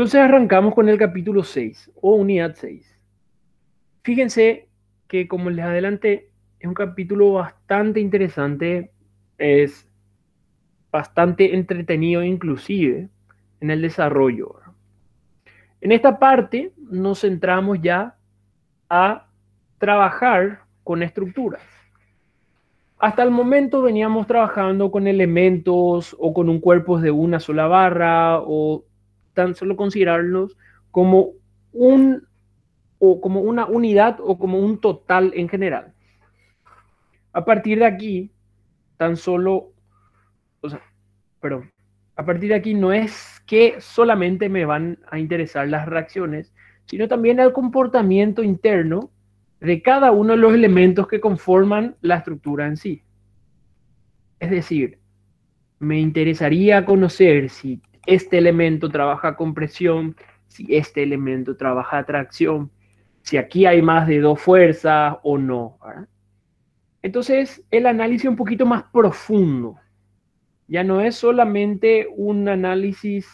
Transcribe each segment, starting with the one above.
Entonces arrancamos con el capítulo 6 o unidad 6. Fíjense que como les adelanté, es un capítulo bastante interesante, es bastante entretenido inclusive en el desarrollo. En esta parte nos centramos ya a trabajar con estructuras. Hasta el momento veníamos trabajando con elementos o con un cuerpo de una sola barra o tan solo considerarlos como un o como una unidad o como un total en general. A partir de aquí, tan solo, o sea, pero a partir de aquí no es que solamente me van a interesar las reacciones, sino también el comportamiento interno de cada uno de los elementos que conforman la estructura en sí. Es decir, me interesaría conocer si este elemento trabaja compresión, si este elemento trabaja atracción, si aquí hay más de dos fuerzas o no. Entonces, el análisis un poquito más profundo. Ya no es solamente un análisis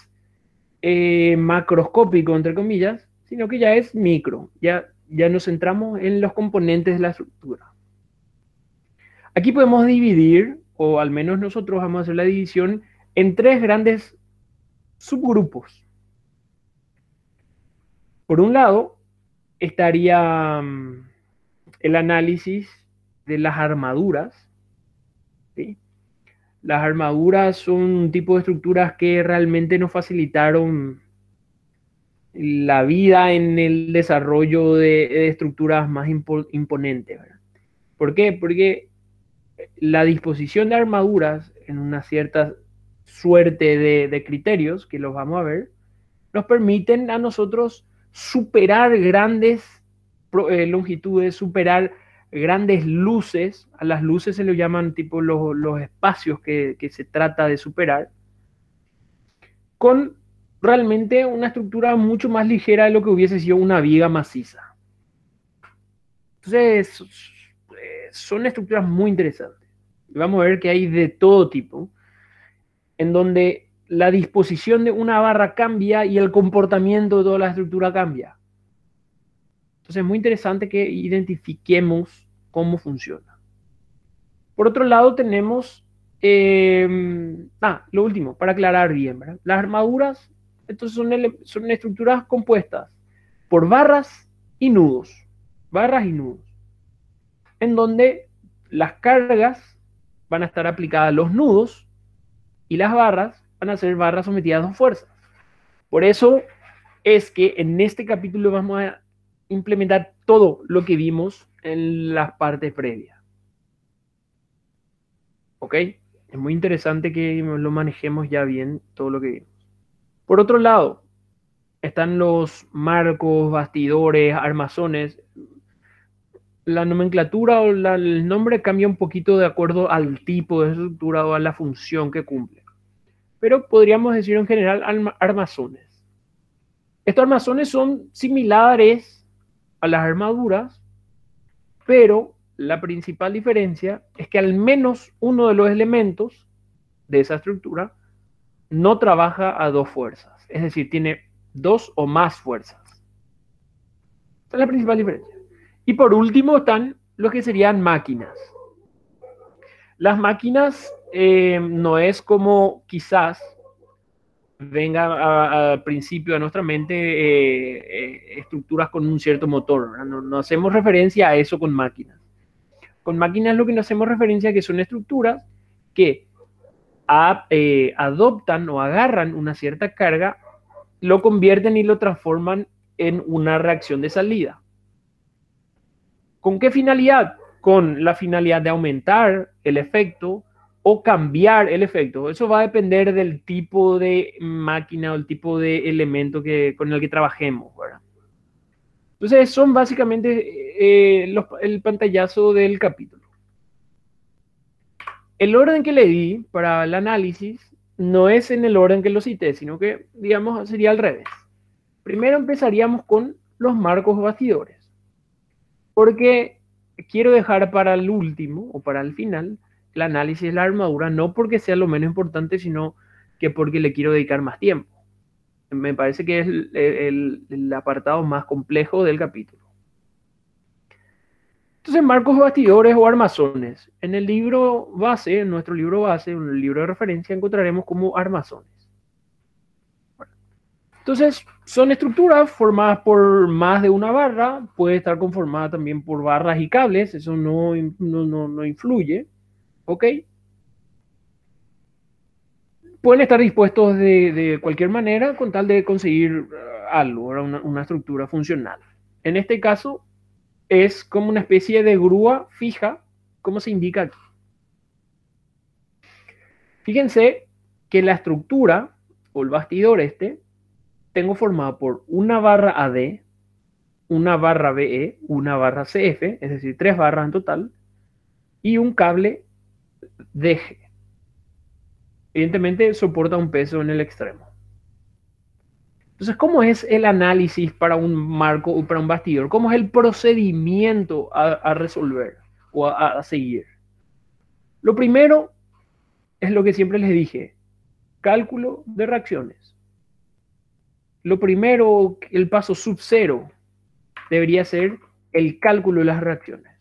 eh, macroscópico, entre comillas, sino que ya es micro. Ya, ya nos centramos en los componentes de la estructura. Aquí podemos dividir, o al menos nosotros vamos a hacer la división, en tres grandes subgrupos. Por un lado, estaría mm, el análisis de las armaduras. Las armaduras son un tipo de estructuras que realmente nos facilitaron la vida en el desarrollo de, estructuras más imponentes. ¿Por qué? Porque la disposición de armaduras en unas ciertas suerte de, criterios, que los vamos a ver, nos permiten a nosotros superar grandes eh, longitudes, superar grandes luces, a las luces se le llaman tipo los, espacios que, se trata de superar, con realmente una estructura mucho más ligera de lo que hubiese sido una viga maciza. Entonces, son estructuras muy interesantes. Vamos a ver que hay de todo tipo en donde la disposición de una barra cambia y el comportamiento de toda la estructura cambia. Entonces es muy interesante que identifiquemos cómo funciona. Por otro lado tenemos, em, ah, lo último, para aclarar bien, las armaduras entonces son, son estructuras compuestas por barras y nudos, barras y nudos, en donde las cargas van a estar aplicadas a los nudos y las barras van a ser barras sometidas a fuerzas. Por eso es que en este capítulo vamos a implementar todo lo que vimos en las partes previas. ¿Ok? Es muy interesante que lo manejemos ya bien todo lo que vimos. Por otro lado, están los marcos, bastidores, armazones la nomenclatura o el nombre cambia un poquito de acuerdo al tipo de estructura o a la función que cumple. Pero podríamos decir en general armazones. Estos armazones son similares a las armaduras, pero la principal diferencia es que al menos uno de los elementos de esa estructura no trabaja a dos fuerzas, es decir, tiene dos o más fuerzas. Esta es la principal diferencia. Y por último están lo que serían máquinas. Las máquinas eh, no es como quizás venga al principio a nuestra mente eh, eh, estructuras con un cierto motor. No, hacemos referencia a eso con máquinas. Con máquinas lo que no hacemos referencia es que son estructuras que adoptan o agarran una cierta carga, lo convierten y lo transforman en una reacción de salida. ¿Con qué finalidad? Con la finalidad de aumentar el efecto o cambiar el efecto. Eso va a depender del tipo de máquina o el tipo de elemento que, con el que trabajemos, Entonces, son básicamente eh, el pantallazo del capítulo. El orden que le di para el análisis no es en el orden que lo cité, sino que, digamos, sería al revés. Primero empezaríamos con los marcos bastidores porque quiero dejar para el último o para el final el análisis de la armadura, no porque sea lo menos importante, sino que porque le quiero dedicar más tiempo. Me parece que es el, apartado más complejo del capítulo. Entonces, marcos bastidores o armazones. En el libro base, en nuestro libro base, en el libro de referencia, encontraremos como armazones. Entonces, son estructuras formadas por más de una barra, puede estar conformada también por barras y cables, eso no, no, influye, ¿ok? Pueden estar dispuestos de, cualquier manera con tal de conseguir eh, algo, una, una estructura funcional. En este caso, es como una especie de grúa fija, como se indica aquí. Fíjense que la estructura o el bastidor este tengo formado por una barra AD, una barra BE, una barra CF, es decir, tres barras en total, y un cable DG. Evidentemente soporta un peso en el extremo. Entonces, ¿cómo es el análisis para un marco o para un bastidor? ¿Cómo es el procedimiento a, resolver o a seguir? Lo primero es lo que siempre les dije, cálculo de reacciones lo primero, el paso sub cero, debería ser el cálculo de las reacciones.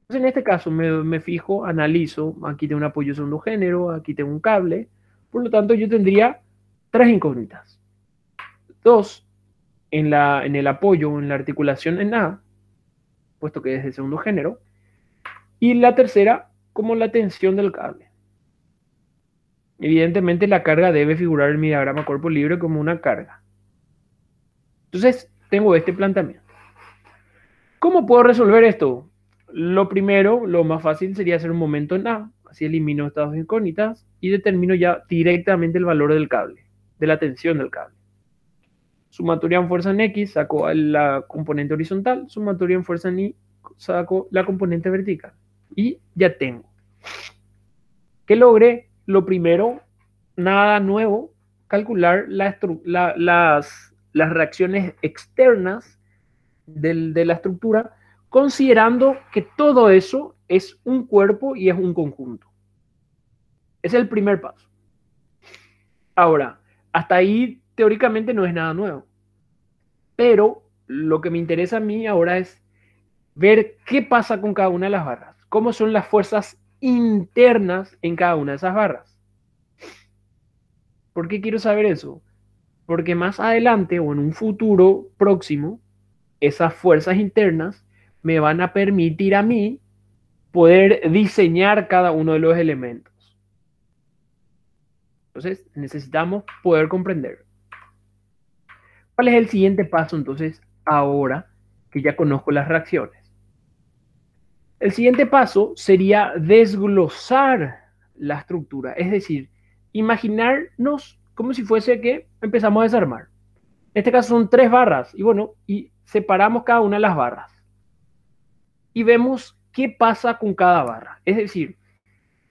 Entonces, en este caso me, fijo, analizo, aquí tengo un apoyo segundo género, aquí tengo un cable, por lo tanto yo tendría tres incógnitas. Dos, en, la, en el apoyo, en la articulación en A, puesto que es de segundo género, y la tercera, como la tensión del cable. Evidentemente la carga debe figurar en mi diagrama cuerpo libre como una carga. Entonces, tengo este planteamiento. ¿Cómo puedo resolver esto? Lo primero, lo más fácil sería hacer un momento en A, así elimino estas incógnitas y determino ya directamente el valor del cable, de la tensión del cable. Sumatoria en fuerza en X, saco la componente horizontal, sumatoria en fuerza en Y, saco la componente vertical. Y ya tengo. ¿Qué logré? lo primero, nada nuevo, calcular las, reacciones externas de la estructura, considerando que todo eso es un cuerpo y es un conjunto. Es el primer paso. Ahora, hasta ahí teóricamente no es nada nuevo, pero lo que me interesa a mí ahora es ver qué pasa con cada una de las barras, cómo son las fuerzas internas en cada una de esas barras. ¿Por qué quiero saber eso? Porque más adelante o en un futuro próximo, esas fuerzas internas me van a permitir a mí poder diseñar cada uno de los elementos. Entonces, necesitamos poder comprender. ¿Cuál es el siguiente paso entonces ahora que ya conozco las reacciones? El siguiente paso sería desglosar la estructura, es decir, imaginarnos como si fuese que empezamos a desarmar. En este caso son tres barras y bueno, y separamos cada una de las barras y vemos qué pasa con cada barra, es decir,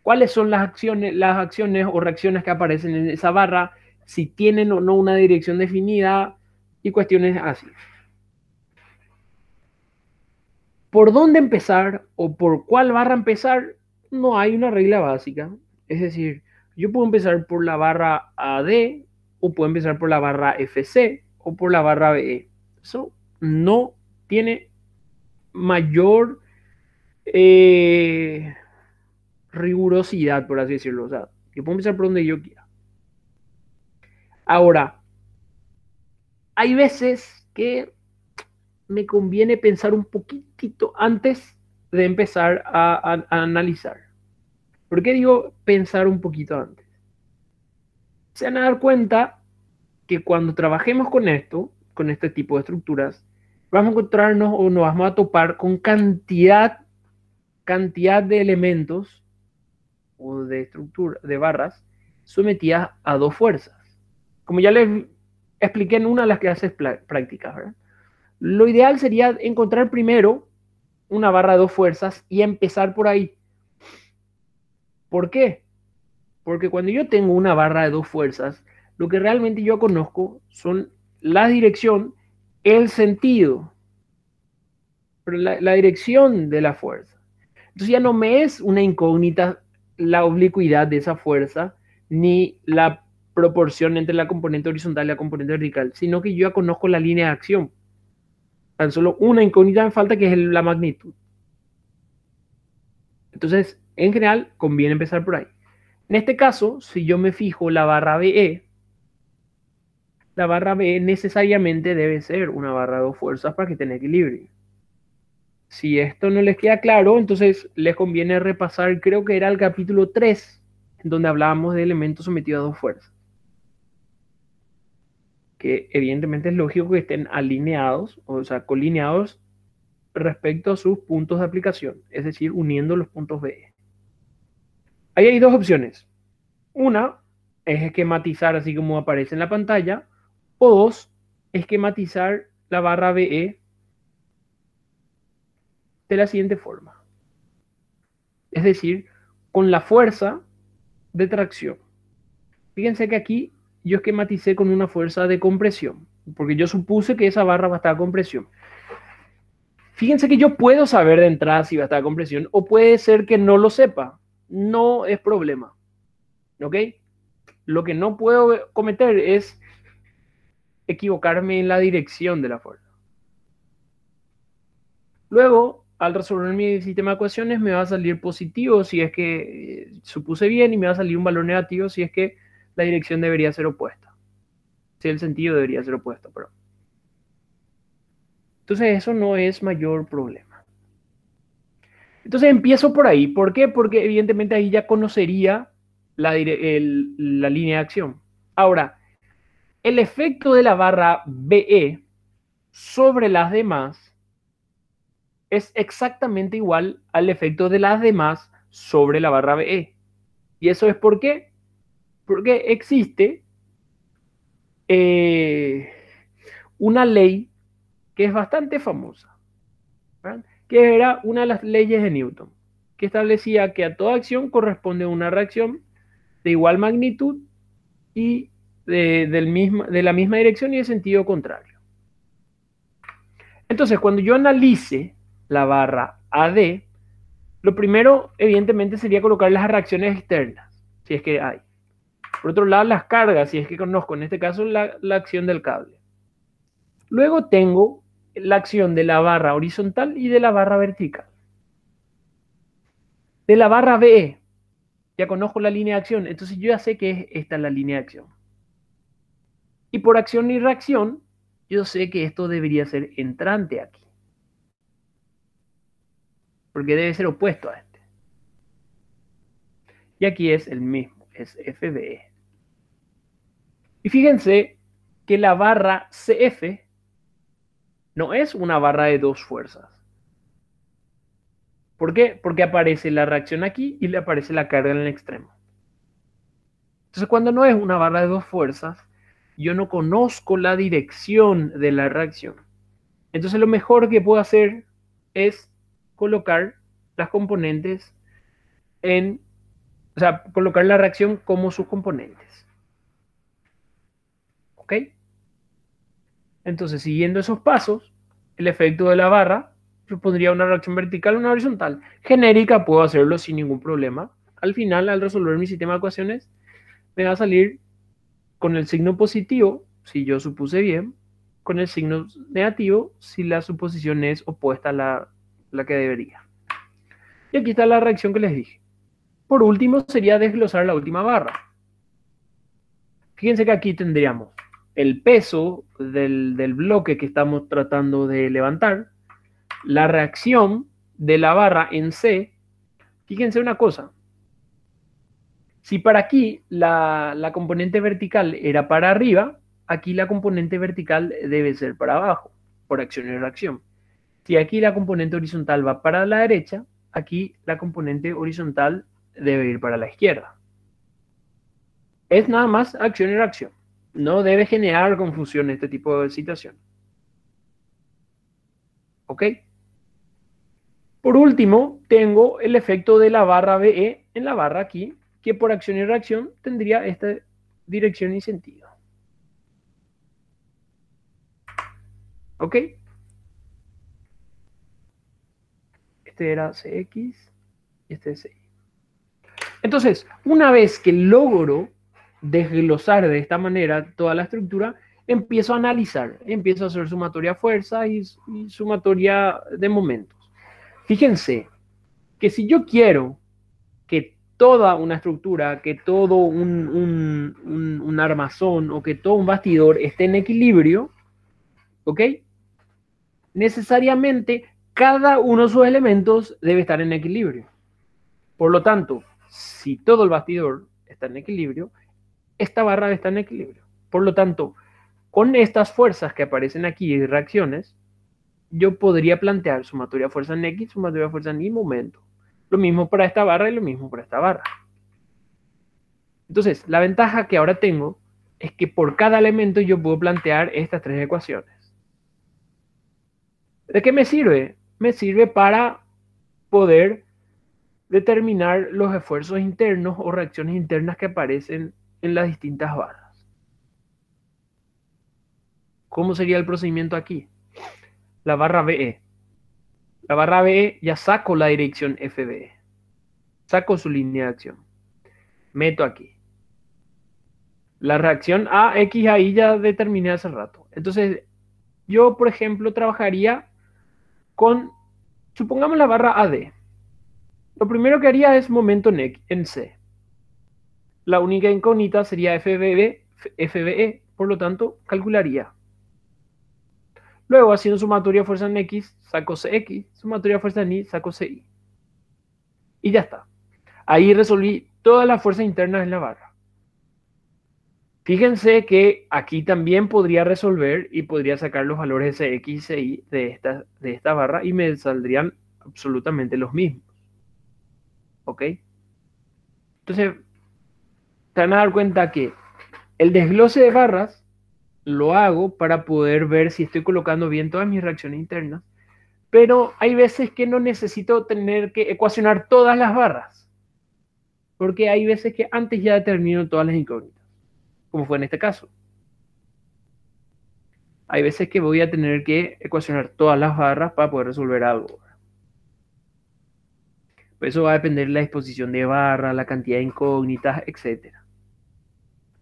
cuáles son las acciones, las acciones o reacciones que aparecen en esa barra, si tienen o no una dirección definida y cuestiones así por dónde empezar o por cuál barra empezar, no hay una regla básica. Es decir, yo puedo empezar por la barra AD o puedo empezar por la barra FC o por la barra BE. Eso no tiene mayor eh, rigurosidad, por así decirlo. O sea, yo puedo empezar por donde yo quiera. Ahora, hay veces que me conviene pensar un poquitito antes de empezar a, analizar. ¿Por qué digo pensar un poquito antes? Se van a dar cuenta que cuando trabajemos con esto, con este tipo de estructuras, vamos a encontrarnos o nos vamos a topar con cantidad, cantidad de elementos o de estructura, de barras, sometidas a dos fuerzas. Como ya les expliqué en una de las clases prácticas, ¿verdad? Lo ideal sería encontrar primero una barra de dos fuerzas y empezar por ahí. ¿Por qué? Porque cuando yo tengo una barra de dos fuerzas, lo que realmente yo conozco son la dirección, el sentido, la, dirección de la fuerza. Entonces ya no me es una incógnita la oblicuidad de esa fuerza ni la proporción entre la componente horizontal y la componente vertical, sino que yo ya conozco la línea de acción tan solo una incógnita me falta que es la magnitud. Entonces, en general, conviene empezar por ahí. En este caso, si yo me fijo la barra BE, la barra BE necesariamente debe ser una barra de dos fuerzas para que tenga equilibrio. Si esto no les queda claro, entonces les conviene repasar, creo que era el capítulo 3, donde hablábamos de elementos sometidos a dos fuerzas que evidentemente es lógico que estén alineados, o sea, colineados respecto a sus puntos de aplicación, es decir, uniendo los puntos B. Ahí hay dos opciones. Una es esquematizar así como aparece en la pantalla, o dos, esquematizar la barra BE de la siguiente forma. Es decir, con la fuerza de tracción. Fíjense que aquí yo esquematicé con una fuerza de compresión, porque yo supuse que esa barra va a estar a compresión. Fíjense que yo puedo saber de entrada si va a estar a compresión, o puede ser que no lo sepa. No es problema. ¿Ok? Lo que no puedo cometer es equivocarme en la dirección de la fuerza. Luego, al resolver mi sistema de ecuaciones, me va a salir positivo si es que eh, supuse bien y me va a salir un valor negativo si es que la dirección debería ser opuesta. Si el sentido debería ser opuesto, pero. Entonces, eso no es mayor problema. Entonces, empiezo por ahí. ¿Por qué? Porque evidentemente ahí ya conocería la, la línea de acción. Ahora, el efecto de la barra BE sobre las demás es exactamente igual al efecto de las demás sobre la barra BE. ¿Y eso es por qué? Porque existe eh, una ley que es bastante famosa, que era una de las leyes de Newton, que establecía que a toda acción corresponde una reacción de igual magnitud y del de la misma dirección y de sentido contrario. Entonces, cuando yo analice la barra AD, lo primero, evidentemente, sería colocar las reacciones externas, si es que hay. Por otro lado, las cargas, si es que conozco en este caso la, acción del cable. Luego tengo la acción de la barra horizontal y de la barra vertical. De la barra B, ya conozco la línea de acción, entonces yo ya sé que es esta la línea de acción. Y por acción y reacción, yo sé que esto debería ser entrante aquí. Porque debe ser opuesto a este. Y aquí es el mismo es FB. E. Y fíjense que la barra CF no es una barra de dos fuerzas. ¿Por qué? Porque aparece la reacción aquí y le aparece la carga en el extremo. Entonces, cuando no es una barra de dos fuerzas, yo no conozco la dirección de la reacción. Entonces, lo mejor que puedo hacer es colocar las componentes en o sea, colocar la reacción como sus componentes. ¿Ok? Entonces, siguiendo esos pasos, el efecto de la barra supondría una reacción vertical y una horizontal. Genérica puedo hacerlo sin ningún problema. Al final, al resolver mi sistema de ecuaciones, me va a salir con el signo positivo, si yo supuse bien, con el signo negativo, si la suposición es opuesta a la, la que debería. Y aquí está la reacción que les dije. Por último, sería desglosar la última barra. Fíjense que aquí tendríamos el peso del, bloque que estamos tratando de levantar, la reacción de la barra en C. Fíjense una cosa. Si para aquí la, la componente vertical era para arriba, aquí la componente vertical debe ser para abajo, por acción y reacción. Si aquí la componente horizontal va para la derecha, aquí la componente horizontal debe ir para la izquierda. Es nada más acción y reacción. No debe generar confusión este tipo de situación. ¿Ok? Por último, tengo el efecto de la barra BE en la barra aquí, que por acción y reacción tendría esta dirección y sentido. ¿Ok? Este era CX y este es entonces, una vez que logro desglosar de esta manera toda la estructura, empiezo a analizar, empiezo a hacer sumatoria fuerza y, y sumatoria de momentos. Fíjense que si yo quiero que toda una estructura, que todo un, un armazón o que todo un bastidor esté en equilibrio, ¿ok? Necesariamente cada uno de sus elementos debe estar en equilibrio. Por lo tanto, si todo el bastidor está en equilibrio, esta barra está en equilibrio. Por lo tanto, con estas fuerzas que aparecen aquí y reacciones, yo podría plantear sumatoria fuerza en X, sumatoria fuerza en Y, momento. Lo mismo para esta barra y lo mismo para esta barra. Entonces, la ventaja que ahora tengo es que por cada elemento yo puedo plantear estas tres ecuaciones. ¿De qué me sirve? Me sirve para poder determinar los esfuerzos internos o reacciones internas que aparecen en las distintas barras. ¿Cómo sería el procedimiento aquí? La barra BE. La barra BE ya saco la dirección FBE. Saco su línea de acción. Meto aquí. La reacción Ax ahí ya determiné hace rato. Entonces, yo, por ejemplo, trabajaría con, supongamos la barra AD. Lo primero que haría es momento en C. La única incógnita sería FBE, FBE, por lo tanto, calcularía. Luego, haciendo sumatoria fuerza en X, saco CX, sumatoria de fuerza en Y, saco CI. Y ya está. Ahí resolví todas las fuerzas internas en la barra. Fíjense que aquí también podría resolver y podría sacar los valores de CX y CI de de esta barra y me saldrían absolutamente los mismos. ¿Ok? Entonces, te van a dar cuenta que el desglose de barras lo hago para poder ver si estoy colocando bien todas mis reacciones internas, pero hay veces que no necesito tener que ecuacionar todas las barras, porque hay veces que antes ya determino todas las incógnitas, como fue en este caso. Hay veces que voy a tener que ecuacionar todas las barras para poder resolver algo. Pues eso va a depender de la disposición de barra, la cantidad de incógnitas, etc.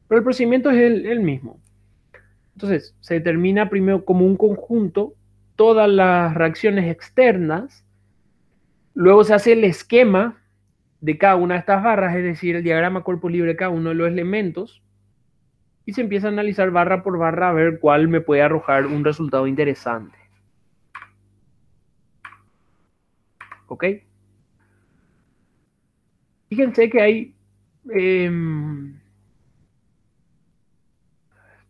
Pero el procedimiento es el, mismo. Entonces, se determina primero como un conjunto todas las reacciones externas, luego se hace el esquema de cada una de estas barras, es decir, el diagrama cuerpo libre de cada uno de los elementos, y se empieza a analizar barra por barra a ver cuál me puede arrojar un resultado interesante. ¿Ok? Fíjense que hay em,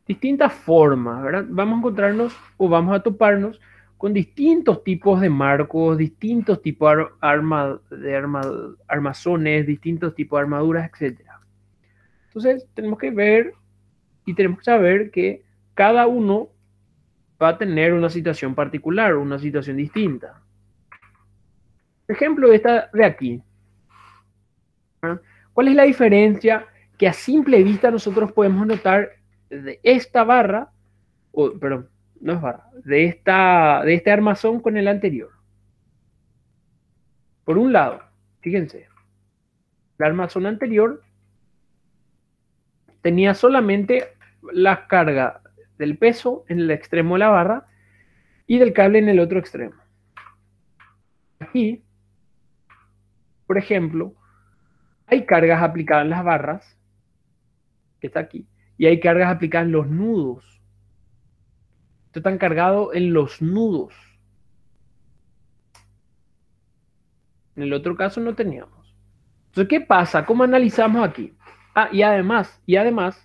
distintas formas, ¿verdad? Vamos a encontrarnos o vamos a toparnos con distintos tipos de marcos, distintos tipos de, de armazones, distintos tipos de armaduras, etc. Entonces, tenemos que ver y tenemos que saber que cada uno va a tener una situación particular, una situación distinta. Por ejemplo, esta de aquí, ¿Cuál es la diferencia que a simple vista nosotros podemos notar de esta barra, o, perdón, no es barra, de, esta, de este armazón con el anterior? Por un lado, fíjense, el armazón anterior tenía solamente la carga del peso en el extremo de la barra y del cable en el otro extremo. Aquí, por ejemplo, hay cargas aplicadas en las barras, que está aquí, y hay cargas aplicadas en los nudos. Esto está cargado en los nudos. En el otro caso no teníamos. Entonces, ¿qué pasa? ¿Cómo analizamos aquí? Ah, y además, y además,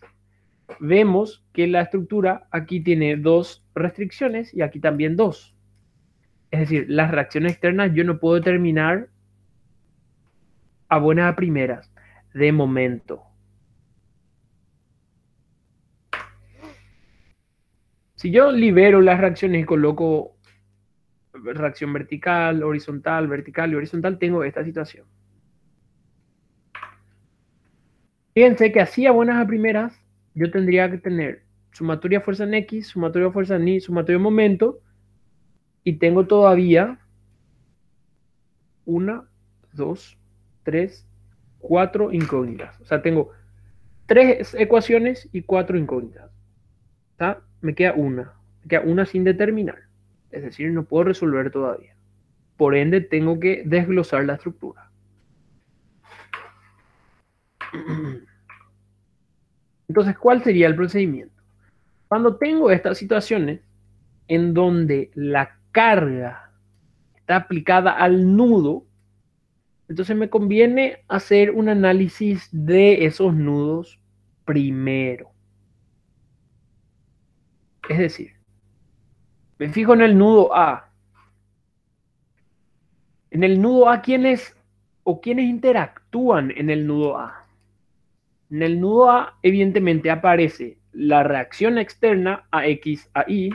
vemos que la estructura aquí tiene dos restricciones y aquí también dos. Es decir, las reacciones externas yo no puedo determinar a buenas a primeras, de momento. Si yo libero las reacciones y coloco reacción vertical, horizontal, vertical y horizontal, tengo esta situación. Fíjense que así a buenas a primeras, yo tendría que tener sumatoria fuerza en X, sumatoria fuerza en Y, sumatoria momento, y tengo todavía una, dos, Tres, cuatro incógnitas. O sea, tengo tres ecuaciones y cuatro incógnitas. Me queda una. Me queda una sin determinar. Es decir, no puedo resolver todavía. Por ende, tengo que desglosar la estructura. Entonces, ¿cuál sería el procedimiento? Cuando tengo estas situaciones en donde la carga está aplicada al nudo, entonces me conviene hacer un análisis de esos nudos primero. Es decir, me fijo en el nudo A. En el nudo A, ¿quiénes o quiénes interactúan en el nudo A? En el nudo A, evidentemente, aparece la reacción externa a X a Y,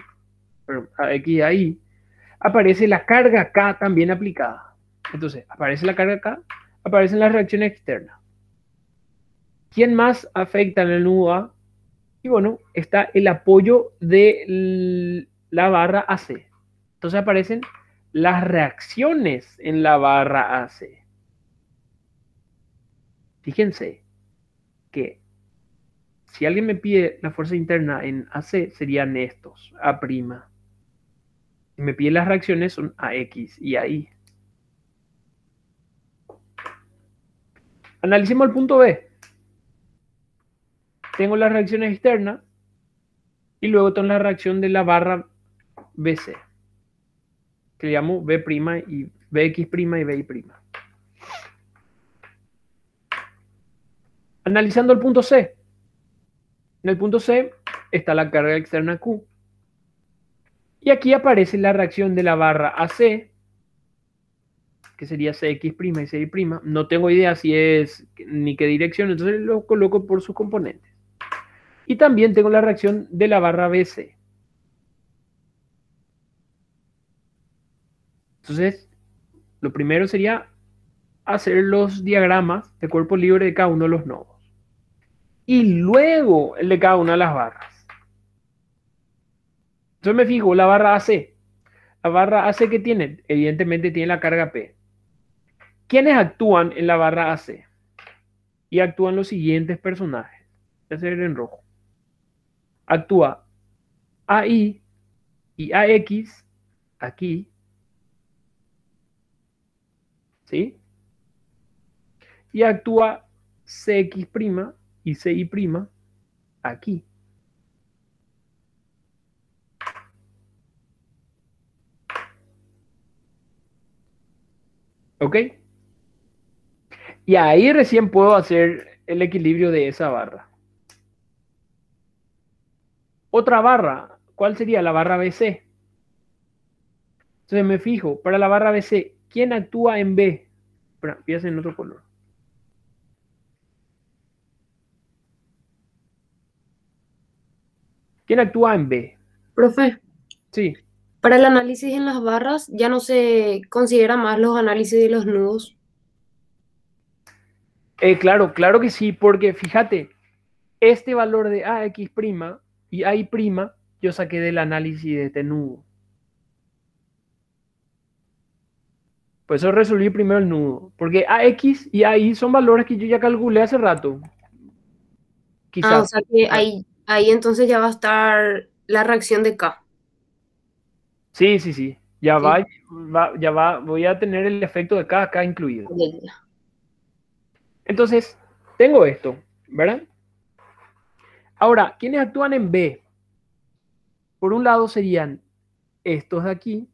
a X a Y, aparece la carga K también aplicada entonces, aparece la carga acá, aparecen las reacciones externas. ¿Quién más afecta en el nudo A? Y bueno, está el apoyo de la barra AC. Entonces aparecen las reacciones en la barra AC. Fíjense que si alguien me pide la fuerza interna en AC, serían estos, A'. Si me pide las reacciones son AX y AI. Analicemos el punto B. Tengo las reacciones externas y luego tengo la reacción de la barra BC, que llamo B' y BX' y BI'. Analizando el punto C. En el punto C está la carga externa Q. Y aquí aparece la reacción de la barra AC que sería CX' y CY'. No tengo idea si es ni qué dirección, entonces lo coloco por sus componentes. Y también tengo la reacción de la barra BC. Entonces, lo primero sería hacer los diagramas de cuerpo libre de cada uno de los nodos. Y luego el de cada una de las barras. Entonces me fijo, la barra AC. La barra AC que tiene, evidentemente tiene la carga P. ¿Quiénes actúan en la barra AC? Y actúan los siguientes personajes. Voy a hacer en rojo. Actúa AI y AX aquí. ¿Sí? Y actúa CX' y CI' aquí. ¿Ok? Y ahí recién puedo hacer el equilibrio de esa barra. Otra barra, ¿cuál sería la barra BC? Entonces me fijo, para la barra BC, ¿quién actúa en B? a en otro color. ¿Quién actúa en B? Profe. Sí. Para el análisis en las barras ya no se considera más los análisis de los nudos. Eh, claro, claro que sí, porque fíjate, este valor de AX' ah, y A' yo saqué del análisis de este nudo. Por pues eso resolví primero el nudo, porque AX y AI son valores que yo ya calculé hace rato. Ah, o sea que ahí, entonces ya va a estar la reacción de K. Sí, sí, sí. Ya, Va, ya va, voy a tener el efecto de K acá incluido. Entonces, tengo esto, ¿verdad? Ahora, ¿quiénes actúan en B? Por un lado serían estos de aquí,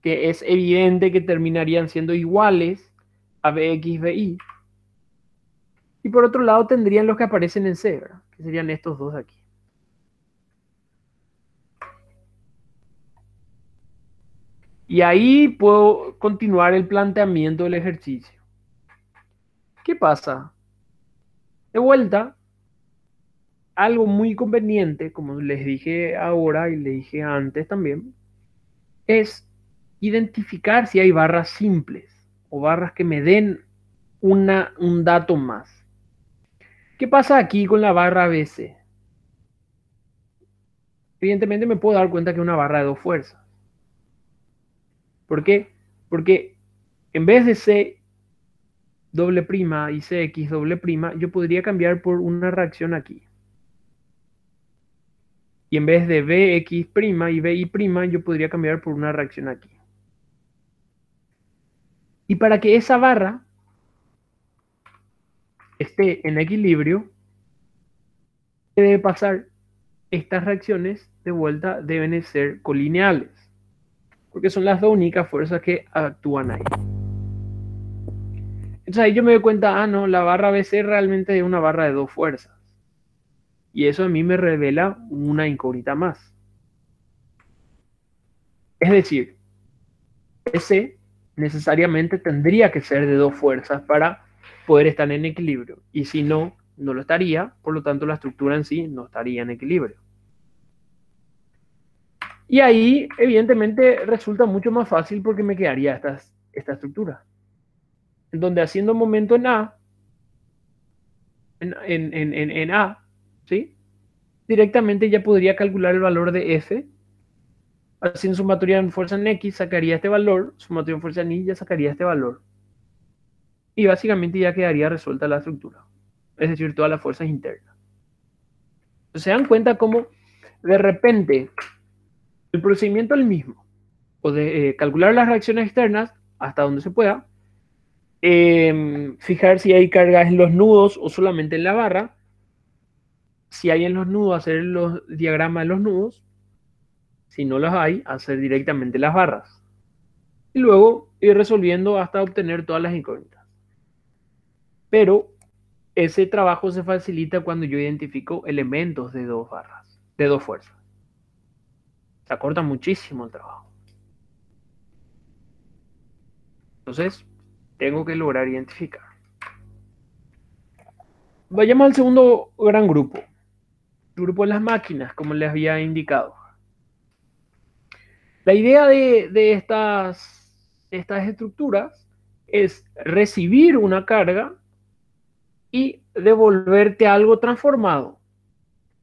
que es evidente que terminarían siendo iguales a BX, BI. Y por otro lado tendrían los que aparecen en C, ¿verdad? que serían estos dos de aquí. Y ahí puedo continuar el planteamiento del ejercicio. ¿Qué pasa? De vuelta, algo muy conveniente, como les dije ahora y le dije antes también, es identificar si hay barras simples o barras que me den una, un dato más. ¿Qué pasa aquí con la barra BC? Evidentemente me puedo dar cuenta que es una barra de dos fuerzas. ¿Por qué? Porque en vez de C doble prima y CX doble prima, yo podría cambiar por una reacción aquí. Y en vez de BX prima y BI prima, yo podría cambiar por una reacción aquí. Y para que esa barra esté en equilibrio, debe pasar estas reacciones de vuelta deben ser colineales, porque son las dos únicas fuerzas que actúan ahí. Entonces ahí yo me doy cuenta, ah, no, la barra BC realmente es una barra de dos fuerzas. Y eso a mí me revela una incógnita más. Es decir, BC necesariamente tendría que ser de dos fuerzas para poder estar en equilibrio. Y si no, no lo estaría, por lo tanto la estructura en sí no estaría en equilibrio. Y ahí, evidentemente, resulta mucho más fácil porque me quedaría esta, esta estructura donde haciendo un momento en A, en, en, en, A, ¿sí? Directamente ya podría calcular el valor de F. Haciendo sumatoria en fuerza en X, sacaría este valor, sumatoria en fuerza en Y, ya sacaría este valor. Y básicamente ya quedaría resuelta la estructura, es decir, todas las fuerzas internas. se dan cuenta cómo de repente el procedimiento es el mismo, o de eh, calcular las reacciones externas hasta donde se pueda, Em, fijar si hay cargas en los nudos o solamente en la barra. Si hay en los nudos, hacer los diagramas de los nudos. Si no los hay, hacer directamente las barras. Y luego ir resolviendo hasta obtener todas las incógnitas. Pero ese trabajo se facilita cuando yo identifico elementos de dos barras, de dos fuerzas. Se acorta muchísimo el trabajo. Entonces, tengo que lograr identificar. Vayamos al segundo gran grupo, el grupo de las máquinas, como les había indicado. La idea de, estas, estas estructuras es recibir una carga y devolverte algo transformado.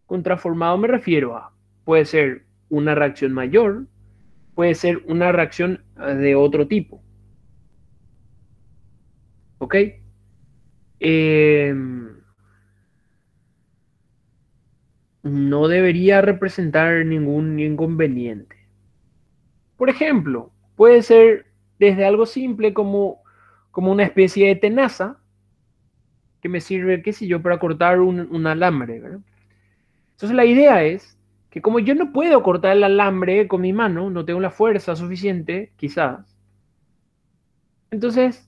Con transformado me refiero a, puede ser una reacción mayor, puede ser una reacción de otro tipo. ¿Ok? Em, no debería representar ningún inconveniente. Por ejemplo, puede ser desde algo simple como, como una especie de tenaza que me sirve, qué sé yo, para cortar un, alambre. Entonces la idea es que como yo no puedo cortar el alambre con mi mano, no tengo la fuerza suficiente, quizás, entonces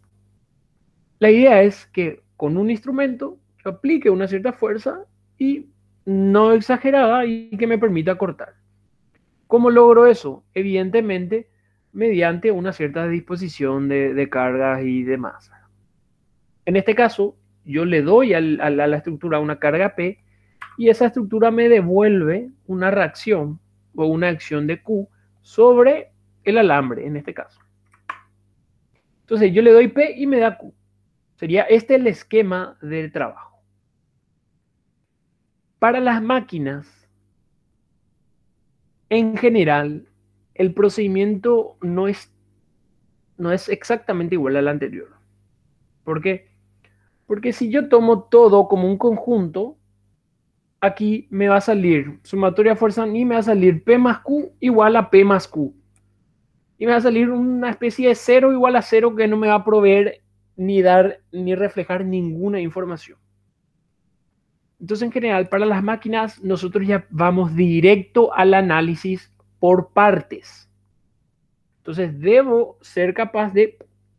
la idea es que con un instrumento yo aplique una cierta fuerza y no exagerada y que me permita cortar. ¿Cómo logro eso? Evidentemente, mediante una cierta disposición de, cargas y de masa. En este caso, yo le doy a la estructura una carga P y esa estructura me devuelve una reacción o una acción de Q sobre el alambre, en este caso. Entonces yo le doy P y me da Q. Sería este el esquema del trabajo. Para las máquinas, en general, el procedimiento no es, no es exactamente igual al anterior. ¿Por qué? Porque si yo tomo todo como un conjunto, aquí me va a salir sumatoria fuerza ni, me va a salir P más Q igual a P más Q. Y me va a salir una especie de cero igual a cero que no me va a proveer ni dar ni reflejar ninguna información. Entonces, en general, para las máquinas, nosotros ya vamos directo al análisis por partes. Entonces, debo ser capaz de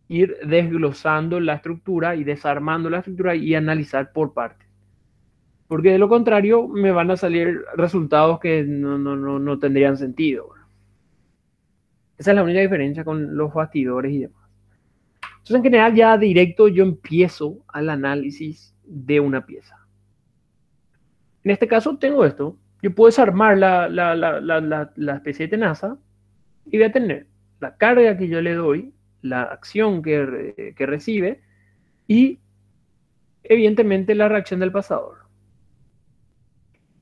ir desglosando la estructura y desarmando la estructura y analizar por partes. Porque de lo contrario, me van a salir resultados que no, no, no tendrían sentido. Esa es la única diferencia con los bastidores y demás. Entonces, en general, ya directo yo empiezo al análisis de una pieza. En este caso tengo esto. Yo puedo desarmar la, especie de tenaza y voy a tener la carga que yo le doy, la acción que, que recibe y evidentemente la reacción del pasador.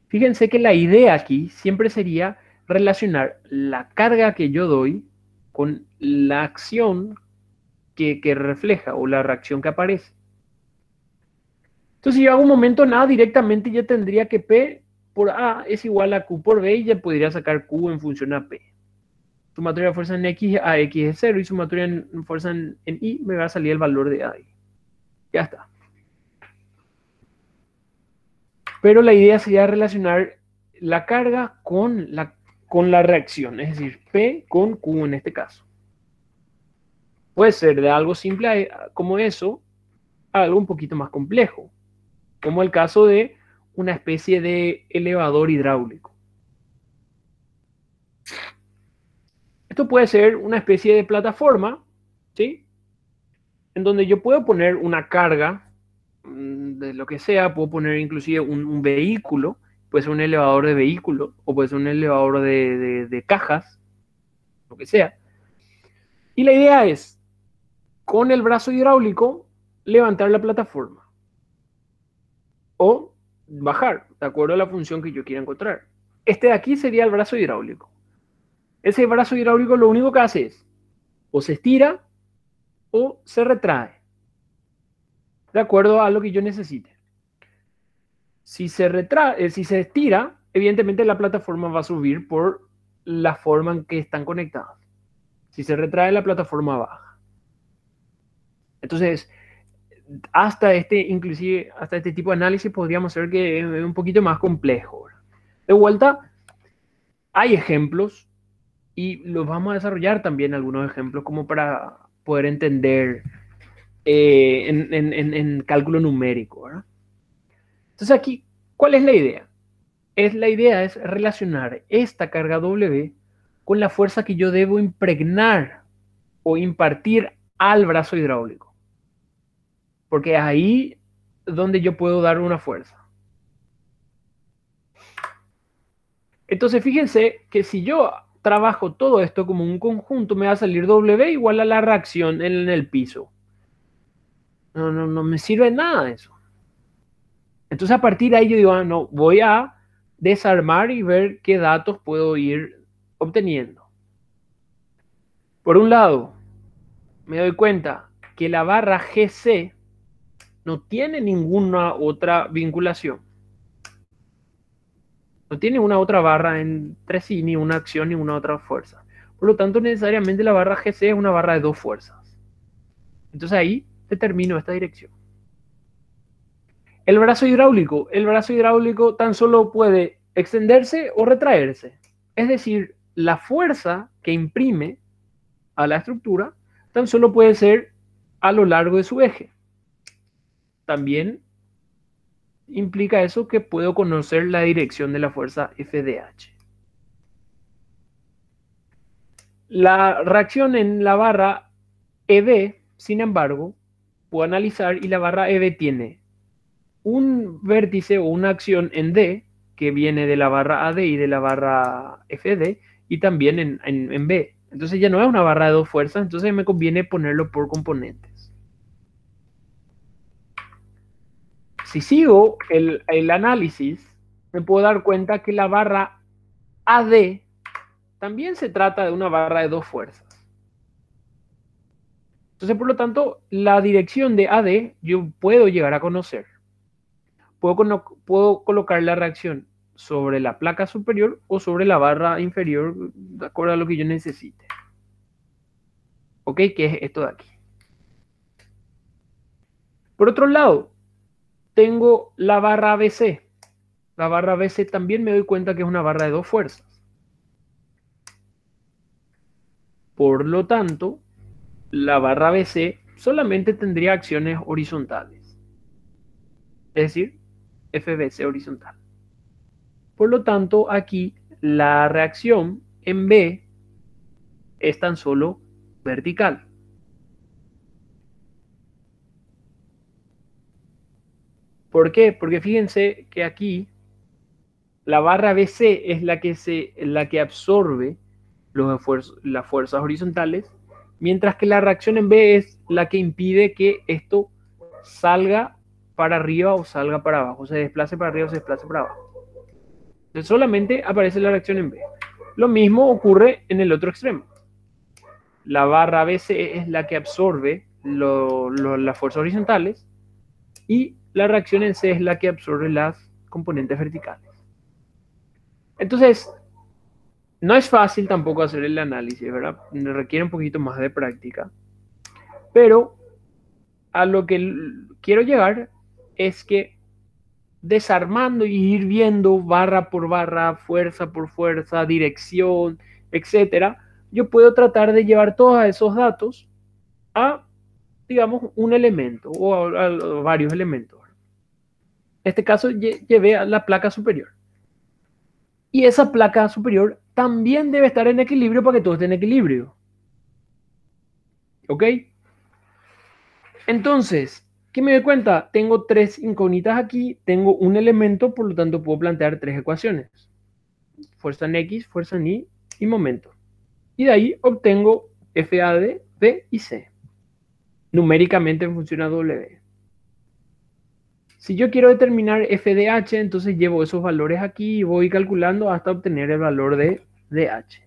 Fíjense que la idea aquí siempre sería relacionar la carga que yo doy con la acción que, refleja o la reacción que aparece. Entonces, si yo hago un momento nada, directamente ya tendría que P por A es igual a Q por B y ya podría sacar Q en función a P. Sumatoria de fuerza en X AX es 0 y sumatoria de fuerza en, Y me va a salir el valor de A. Ya está. Pero la idea sería relacionar la carga con la, con la reacción, es decir, P con Q en este caso. Puede ser de algo simple eh, como eso a algo un poquito más complejo, como el caso de una especie de elevador hidráulico. Esto puede ser una especie de plataforma, ¿sí? En donde yo puedo poner una carga mm, de lo que sea, puedo poner inclusive un, vehículo, puede ser un elevador de vehículo o puede ser un elevador de cajas, lo que sea. Y la idea es, con el brazo hidráulico levantar la plataforma o bajar, de acuerdo a la función que yo quiera encontrar. Este de aquí sería el brazo hidráulico. Ese brazo hidráulico lo único que hace es o se estira o se retrae, de acuerdo a lo que yo necesite. Si se, retrae, eh, si se estira, evidentemente la plataforma va a subir por la forma en que están conectadas. Si se retrae, la plataforma baja. Entonces, hasta este, inclusive, hasta este tipo de análisis podríamos ver que es un poquito más complejo. De vuelta, hay ejemplos y los vamos a desarrollar también algunos ejemplos como para poder entender eh, en, cálculo numérico. Entonces aquí, ¿cuál es la idea? Es, la idea es relacionar esta carga W con la fuerza que yo debo impregnar o impartir al brazo hidráulico porque es ahí donde yo puedo dar una fuerza. Entonces fíjense que si yo trabajo todo esto como un conjunto, me va a salir W igual a la reacción en el piso. No, no, me sirve nada eso. Entonces a partir de ahí yo digo, ah, no, voy a desarmar y ver qué datos puedo ir obteniendo. Por un lado, me doy cuenta que la barra GC no tiene ninguna otra vinculación. No tiene una otra barra entre sí, ni una acción, ni una otra fuerza. Por lo tanto, necesariamente la barra GC es una barra de dos fuerzas. Entonces ahí determino esta dirección. El brazo hidráulico. El brazo hidráulico tan solo puede extenderse o retraerse. Es decir, la fuerza que imprime a la estructura tan solo puede ser a lo largo de su eje también implica eso que puedo conocer la dirección de la fuerza FDH. La reacción en la barra EB, sin embargo, puedo analizar y la barra EB tiene un vértice o una acción en D que viene de la barra AD y de la barra FD y también en, B. Entonces ya no es una barra de dos fuerzas, entonces me conviene ponerlo por componentes. si sigo el, análisis, me puedo dar cuenta que la barra AD también se trata de una barra de dos fuerzas. Entonces, por lo tanto, la dirección de AD yo puedo llegar a conocer. Puedo, puedo, colocar la reacción sobre la placa superior o sobre la barra inferior, de acuerdo a lo que yo necesite. ¿Ok? que es esto de aquí? Por otro lado, tengo la barra BC, La barra BC también me doy cuenta que es una barra de dos fuerzas. Por lo tanto, la barra BC solamente tendría acciones horizontales. Es decir, FBC horizontal. Por lo tanto, aquí la reacción en B es tan solo vertical. ¿Por qué? Porque fíjense que aquí la barra BC es la que, se, la que absorbe los esfuerzos, las fuerzas horizontales, mientras que la reacción en B es la que impide que esto salga para arriba o salga para abajo, se desplace para arriba o se desplace para abajo. Entonces solamente aparece la reacción en B. Lo mismo ocurre en el otro extremo. La barra BC es la que absorbe las fuerzas horizontales y la reacción en C es la que absorbe las componentes verticales. Entonces, no es fácil tampoco hacer el análisis, ¿verdad? Requiere un poquito más de práctica. Pero a lo que quiero llegar es que desarmando y ir viendo barra por barra, fuerza por fuerza, dirección, etcétera, yo puedo tratar de llevar todos esos datos a, digamos, un elemento o varios elementos este caso llevé a la placa superior. Y esa placa superior también debe estar en equilibrio para que todo esté en equilibrio. ¿Ok? Entonces, ¿qué me doy cuenta? Tengo tres incógnitas aquí, tengo un elemento, por lo tanto puedo plantear tres ecuaciones. Fuerza en X, fuerza en Y y momento. Y de ahí obtengo FAD, B y C. Numéricamente en función W. Si yo quiero determinar FDH, entonces llevo esos valores aquí y voy calculando hasta obtener el valor de DH.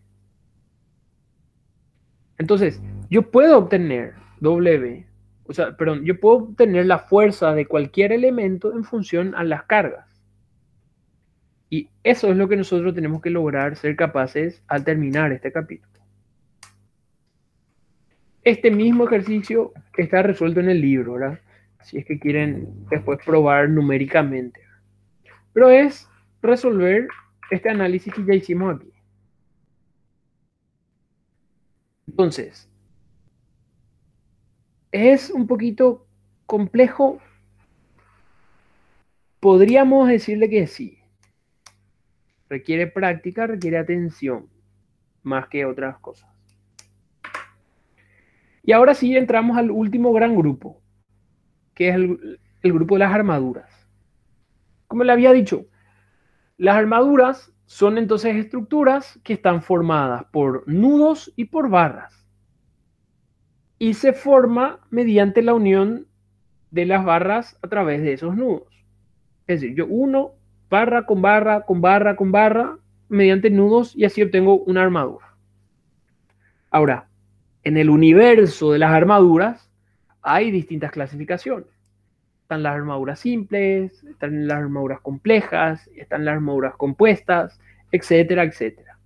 Entonces, yo puedo obtener W, o sea, perdón, yo puedo obtener la fuerza de cualquier elemento en función a las cargas. Y eso es lo que nosotros tenemos que lograr ser capaces al terminar este capítulo. Este mismo ejercicio está resuelto en el libro, ¿verdad? si es que quieren después probar numéricamente. Pero es resolver este análisis que ya hicimos aquí. Entonces, es un poquito complejo. Podríamos decirle que sí. Requiere práctica, requiere atención, más que otras cosas. Y ahora sí entramos al último gran grupo, que es el, el grupo de las armaduras. Como le había dicho, las armaduras son entonces estructuras que están formadas por nudos y por barras. Y se forma mediante la unión de las barras a través de esos nudos. Es decir, yo uno barra con barra, con barra, con barra, mediante nudos y así obtengo una armadura. Ahora, en el universo de las armaduras, hay distintas clasificaciones. Están las armaduras simples, están las armaduras complejas, están las armaduras compuestas, etcétera, etcétera.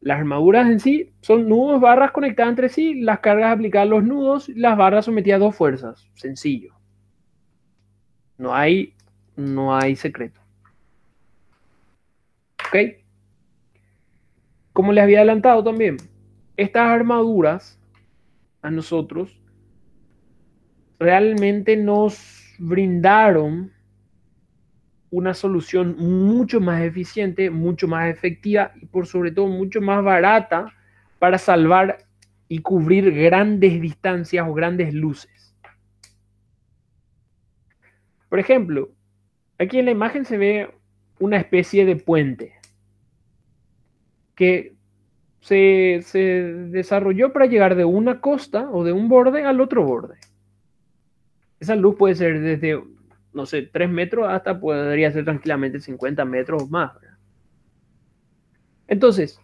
Las armaduras en sí son nudos, barras conectadas entre sí, las cargas aplicadas a los nudos, las barras sometidas a dos fuerzas. Sencillo. No hay, no hay secreto. ¿Ok? Como les había adelantado también, estas armaduras a nosotros realmente nos brindaron una solución mucho más eficiente, mucho más efectiva y por sobre todo mucho más barata para salvar y cubrir grandes distancias o grandes luces. Por ejemplo, aquí en la imagen se ve una especie de puente que se, se desarrolló para llegar de una costa o de un borde al otro borde esa luz puede ser desde, no sé, 3 metros hasta podría ser tranquilamente 50 metros más. Entonces,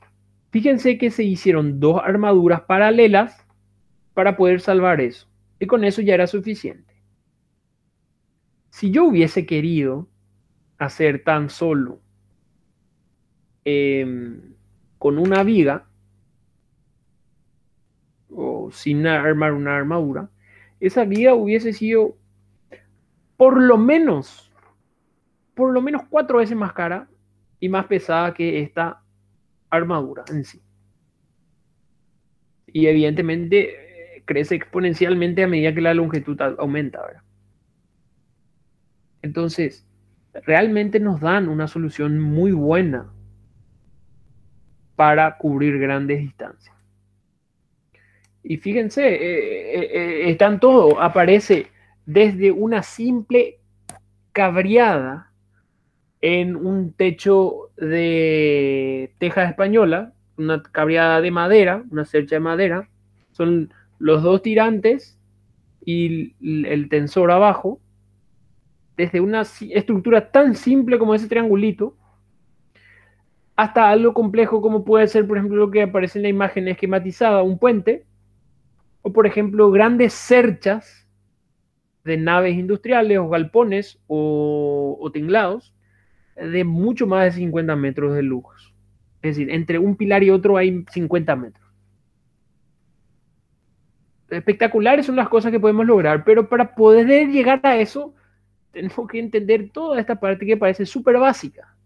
fíjense que se hicieron dos armaduras paralelas para poder salvar eso. Y con eso ya era suficiente. Si yo hubiese querido hacer tan solo em, con una viga, o sin armar una armadura, esa vía hubiese sido por lo menos, por lo menos cuatro veces más cara y más pesada que esta armadura en sí. Y evidentemente eh, crece exponencialmente a medida que la longitud aumenta. Entonces, realmente nos dan una solución muy buena para cubrir grandes distancias. Y fíjense, eh, eh, eh, están todo, aparece desde una simple cabriada en un techo de teja española, una cabriada de madera, una cercha de madera, son los dos tirantes y el tensor abajo, desde una estructura tan simple como ese triangulito, hasta algo complejo como puede ser, por ejemplo, lo que aparece en la imagen esquematizada, un puente, o por ejemplo, grandes cerchas de naves industriales o galpones o, tinglados de mucho más de 50 metros de lujos. Es decir, entre un pilar y otro hay 50 metros. Espectaculares son las cosas que podemos lograr, pero para poder llegar a eso, tenemos que entender toda esta parte que parece súper básica.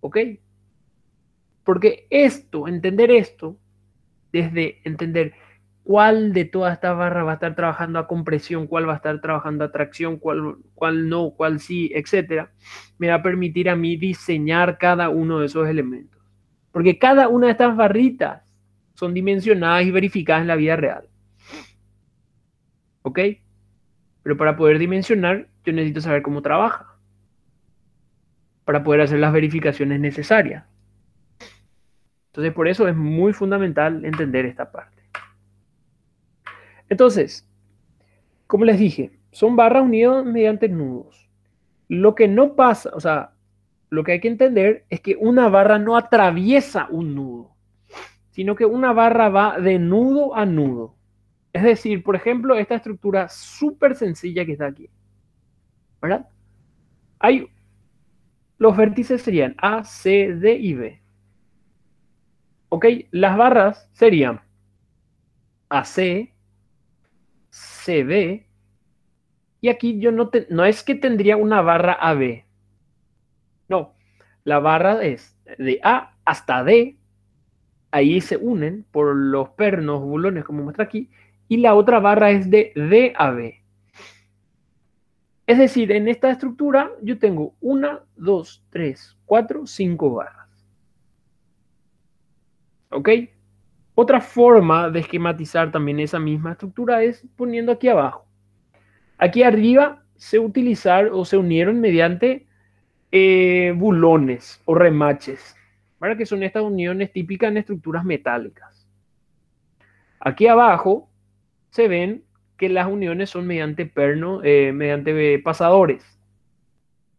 ¿Ok? Porque esto, entender esto, desde entender cuál de todas estas barras va a estar trabajando a compresión, cuál va a estar trabajando a tracción, cuál, cuál no, cuál sí, etcétera, me va a permitir a mí diseñar cada uno de esos elementos. Porque cada una de estas barritas son dimensionadas y verificadas en la vida real. ¿Ok? Pero para poder dimensionar, yo necesito saber cómo trabaja. Para poder hacer las verificaciones necesarias. Entonces, por eso es muy fundamental entender esta parte. Entonces, como les dije, son barras unidas mediante nudos. Lo que no pasa, o sea, lo que hay que entender es que una barra no atraviesa un nudo, sino que una barra va de nudo a nudo. Es decir, por ejemplo, esta estructura súper sencilla que está aquí. ¿Verdad? Hay, los vértices serían A, C, D y B. ¿Ok? Las barras serían AC, CB, y aquí yo no, no es que tendría una barra AB. No, la barra es de A hasta D, ahí se unen por los pernos, bulones, como muestra aquí, y la otra barra es de D a B. Es decir, en esta estructura yo tengo una, dos, tres, cuatro, cinco barras. ¿Ok? Otra forma de esquematizar también esa misma estructura es poniendo aquí abajo. Aquí arriba se utilizaron o se unieron mediante eh, bulones o remaches, para que son estas uniones típicas en estructuras metálicas. Aquí abajo se ven que las uniones son mediante perno, eh, mediante eh, pasadores.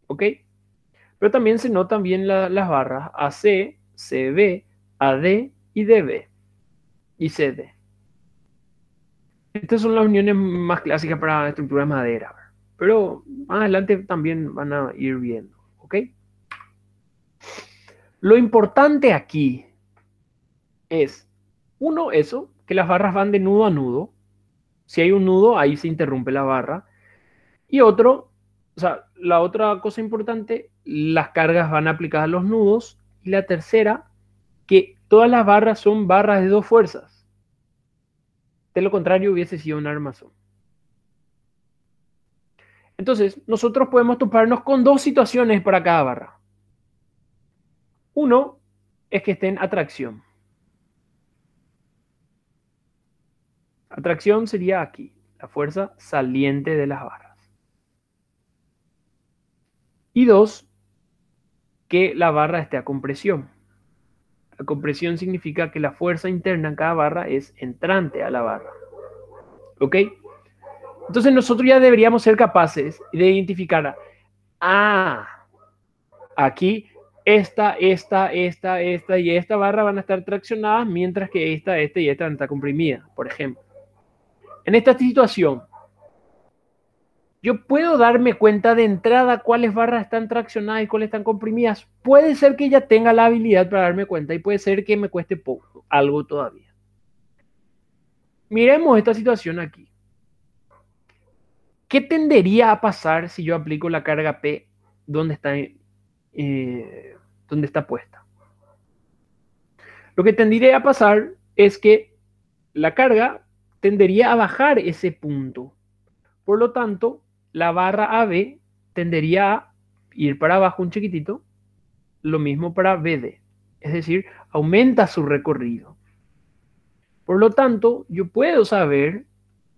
¿Ok? Pero también se notan bien las barras AC, CB, AD y debe y cede. Estas son las uniones más clásicas para estructuras de madera, pero más adelante también van a ir viendo, ¿ok? Lo importante aquí es, uno, eso, que las barras van de nudo a nudo. Si hay un nudo, ahí se interrumpe la barra. Y otro, o sea, la otra cosa importante, las cargas van aplicadas a los nudos. Y la tercera, que Todas las barras son barras de dos fuerzas. De lo contrario, hubiese sido un armazón. Entonces, nosotros podemos toparnos con dos situaciones para cada barra. Uno es que esté en atracción. Atracción sería aquí, la fuerza saliente de las barras. Y dos, que la barra esté a compresión. La compresión significa que la fuerza interna en cada barra es entrante a la barra. ¿Ok? Entonces nosotros ya deberíamos ser capaces de identificar, ah, aquí esta, esta, esta, esta y esta barra van a estar traccionadas, mientras que esta, esta y esta van a estar comprimidas, por ejemplo. En esta situación, yo puedo darme cuenta de entrada cuáles barras están traccionadas y cuáles están comprimidas. Puede ser que ya tenga la habilidad para darme cuenta y puede ser que me cueste poco, algo todavía. Miremos esta situación aquí. ¿Qué tendería a pasar si yo aplico la carga P donde está, eh, donde está puesta? Lo que tendería a pasar es que la carga tendería a bajar ese punto. Por lo tanto, la barra AB tendería a ir para abajo un chiquitito, lo mismo para BD, es decir, aumenta su recorrido. Por lo tanto, yo puedo saber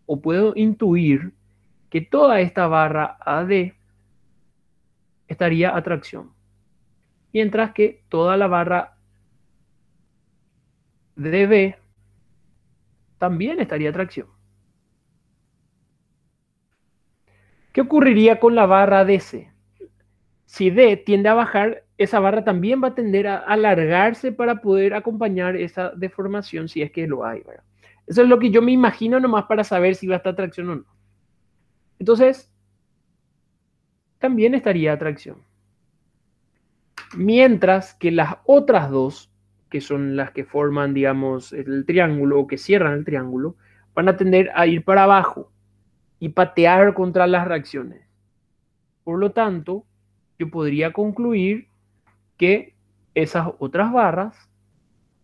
o puedo intuir que toda esta barra AD estaría a tracción, mientras que toda la barra DB también estaría a tracción. ¿Qué ocurriría con la barra DC? Si D tiende a bajar, esa barra también va a tender a alargarse para poder acompañar esa deformación si es que lo hay. Eso es lo que yo me imagino nomás para saber si va a estar tracción o no. Entonces, también estaría atracción. Mientras que las otras dos, que son las que forman, digamos, el triángulo o que cierran el triángulo, van a tender a ir para abajo y patear contra las reacciones. Por lo tanto, yo podría concluir que esas otras barras,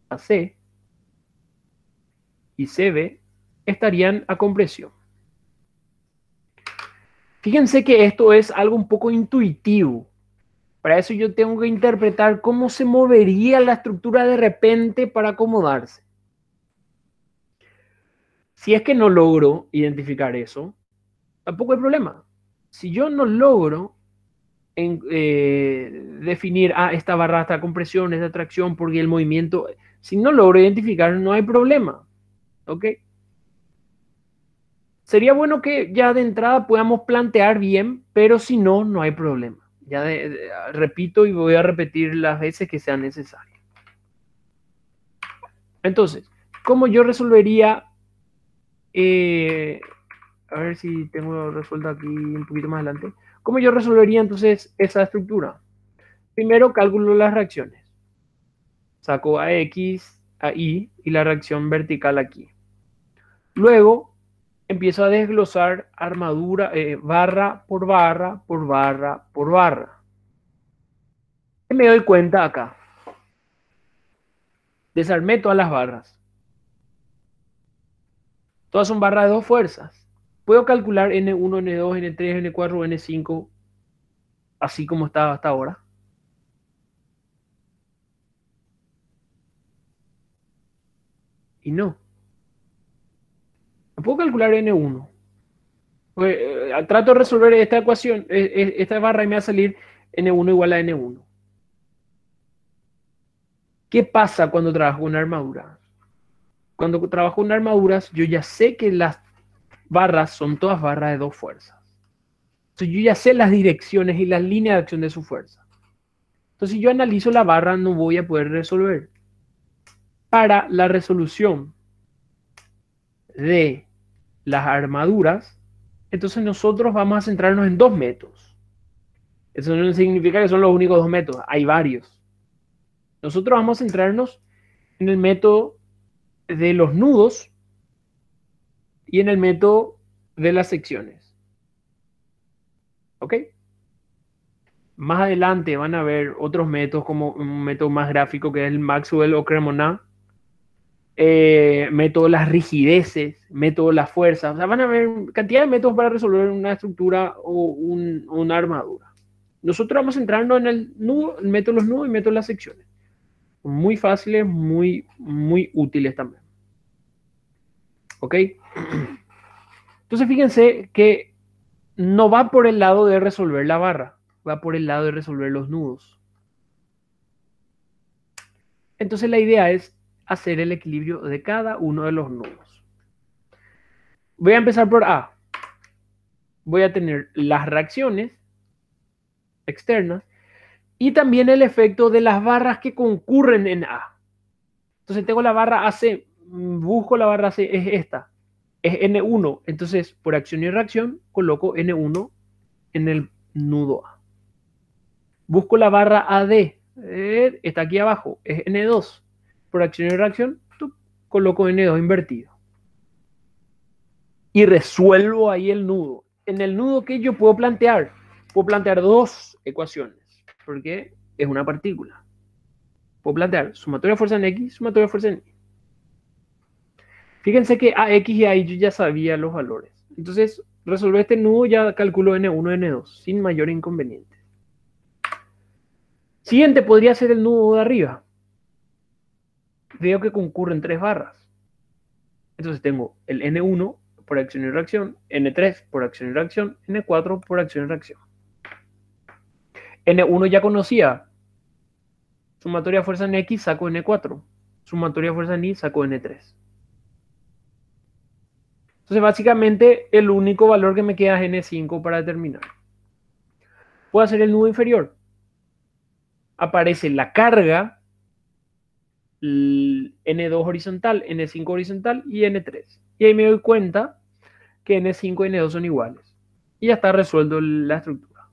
AC y CB, estarían a compresión. Fíjense que esto es algo un poco intuitivo. Para eso yo tengo que interpretar cómo se movería la estructura de repente para acomodarse. Si es que no logro identificar eso, tampoco hay problema. Si yo no logro eh, definir, ah, esta barra está compresión presión, esta atracción, porque el movimiento, si no logro identificar, no hay problema. ¿Ok? Sería bueno que ya de entrada podamos plantear bien, pero si no, no hay problema. Ya repito y voy a repetir las veces que sea necesario. Entonces, ¿cómo yo resolvería eh, a ver si tengo resuelto aquí un poquito más adelante. ¿Cómo yo resolvería entonces esa estructura? Primero calculo las reacciones. Saco a X, a Y y la reacción vertical aquí. Luego empiezo a desglosar armadura eh, barra por barra, por barra, por barra. ¿Qué me doy cuenta acá? Desarmé todas las barras. Todas son barras de dos fuerzas puedo calcular N1, N2, N3, N4, N5, así como está hasta ahora. Y no. puedo calcular N1. Eh, trato de resolver esta ecuación, e, e, esta barra y me va a salir N1 igual a N1. ¿Qué pasa cuando trabajo con armaduras? Cuando trabajo en armaduras, yo ya sé que las barras son todas barras de dos fuerzas. Entonces yo ya sé las direcciones y las líneas de acción de su fuerza. Entonces si yo analizo la barra no voy a poder resolver. Para la resolución de las armaduras, entonces nosotros vamos a centrarnos en dos métodos. Eso no significa que son los únicos dos métodos, hay varios. Nosotros vamos a centrarnos en el método de los nudos y en el método de las secciones. ¿Ok? Más adelante van a ver otros métodos como un método más gráfico que es el Maxwell o Cremona, eh, método de las rigideces, método de las fuerzas. O sea, van a ver cantidad de métodos para resolver una estructura o una armadura. Nosotros vamos a centrarnos en el, método de los nudos y método de las secciones. Muy fáciles, muy, muy útiles también. ¿Ok? Entonces fíjense que no va por el lado de resolver la barra, va por el lado de resolver los nudos. Entonces la idea es hacer el equilibrio de cada uno de los nudos. Voy a empezar por A. Voy a tener las reacciones externas y también el efecto de las barras que concurren en A. Entonces tengo la barra AC Mm, busco la barra C, es esta, es N1. Entonces, por acción y reacción, coloco N1 en el nudo A. Busco la barra AD, eh, está aquí abajo, es N2. Por acción y reacción, coloco N2 invertido. Y resuelvo ahí el nudo. En el nudo que yo puedo plantear, puedo plantear dos ecuaciones, porque es una partícula. Puedo plantear sumatoria de fuerza en X, sumatoria de fuerza en Y Fíjense que AX y AY yo ya sabía los valores. Entonces, resolver este nudo ya calculo N1, N2, sin mayor inconveniente. Siguiente podría ser el nudo de arriba. Veo que concurren tres barras. Entonces tengo el N1 por acción y reacción, N3 por acción y reacción, N4 por acción y reacción. N1 ya conocía. Sumatoria de fuerza en X, saco N4. Sumatoria de fuerza en Y, saco N3. Entonces, básicamente, el único valor que me queda es N5 para determinar. a hacer el nudo inferior. Aparece la carga, N2 horizontal, N5 horizontal y N3. Y ahí me doy cuenta que N5 y N2 son iguales. Y ya está resuelto la estructura.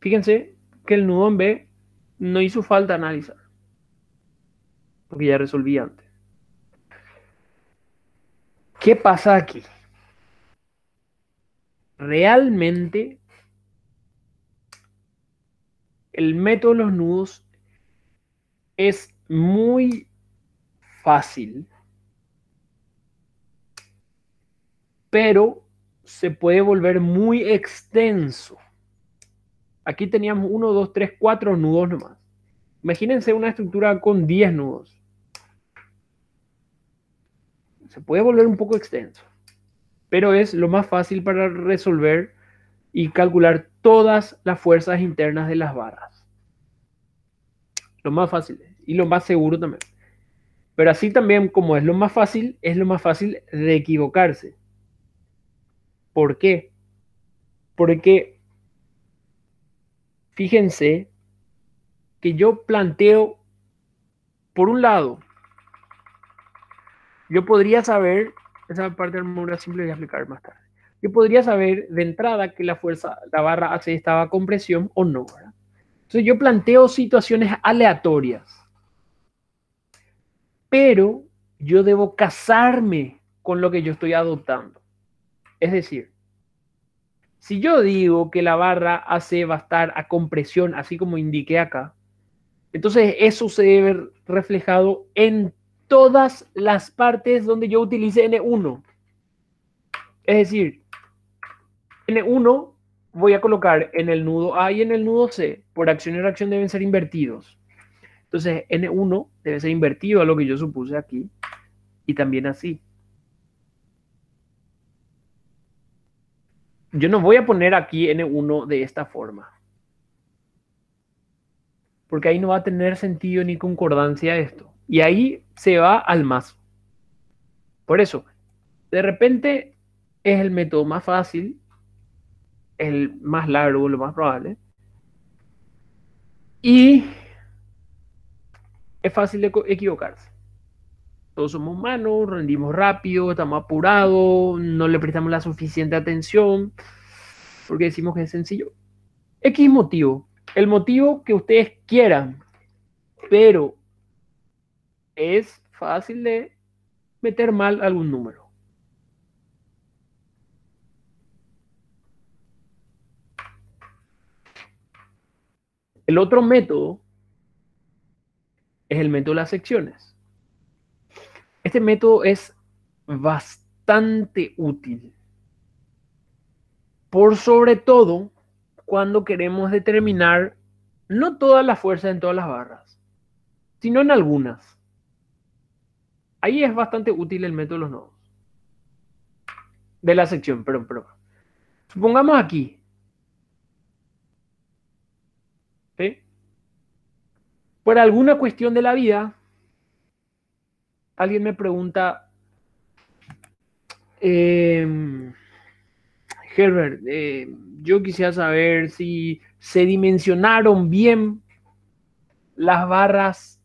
Fíjense que el nudo en B no hizo falta analizar. Porque ya resolví antes. ¿Qué pasa aquí? Realmente el método de los nudos es muy fácil, pero se puede volver muy extenso. Aquí teníamos 1, 2, 3, 4 nudos nomás. Imagínense una estructura con 10 nudos se puede volver un poco extenso, pero es lo más fácil para resolver y calcular todas las fuerzas internas de las barras, Lo más fácil y lo más seguro también. Pero así también como es lo más fácil, es lo más fácil de equivocarse. ¿Por qué? Porque fíjense que yo planteo, por un lado, yo podría saber, esa parte de armadura simple voy a explicar más tarde. Yo podría saber de entrada que la fuerza, la barra AC estaba a compresión o no. Entonces yo planteo situaciones aleatorias. Pero yo debo casarme con lo que yo estoy adoptando. Es decir, si yo digo que la barra AC va a estar a compresión, así como indiqué acá, entonces eso se debe reflejado en todas las partes donde yo utilice N1. Es decir, N1 voy a colocar en el nudo A y en el nudo C. Por acción y reacción deben ser invertidos. Entonces, N1 debe ser invertido a lo que yo supuse aquí y también así. Yo no voy a poner aquí N1 de esta forma. Porque ahí no va a tener sentido ni concordancia esto. Y ahí se va al mazo. Por eso, de repente es el método más fácil, el más largo, lo más probable. Y es fácil de equivocarse. Todos somos humanos, rendimos rápido, estamos apurados, no le prestamos la suficiente atención, porque decimos que es sencillo. X motivo, el motivo que ustedes quieran, pero es fácil de meter mal algún número. El otro método es el método de las secciones. Este método es bastante útil. Por sobre todo cuando queremos determinar no todas las fuerzas en todas las barras, sino en algunas ahí es bastante útil el método de los nodos. De la sección, perdón, perdón. Supongamos aquí. ¿sí? Por alguna cuestión de la vida, alguien me pregunta, em, Herbert, eh, yo quisiera saber si se dimensionaron bien las barras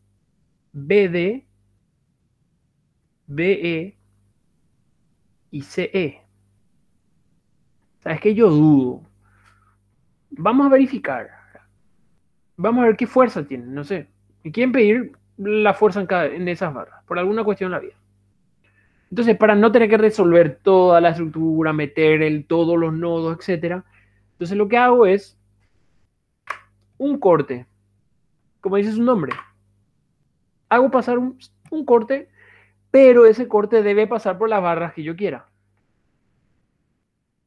BD BE y CE. Sabes sea, que yo dudo. Vamos a verificar. Vamos a ver qué fuerza tienen, no sé. Y quieren pedir la fuerza en, cada, en esas barras, por alguna cuestión la vida. Entonces, para no tener que resolver toda la estructura, meter el, todos los nodos, etc. Entonces, lo que hago es un corte, como dice su nombre. Hago pasar un corte pero ese corte debe pasar por las barras que yo quiera.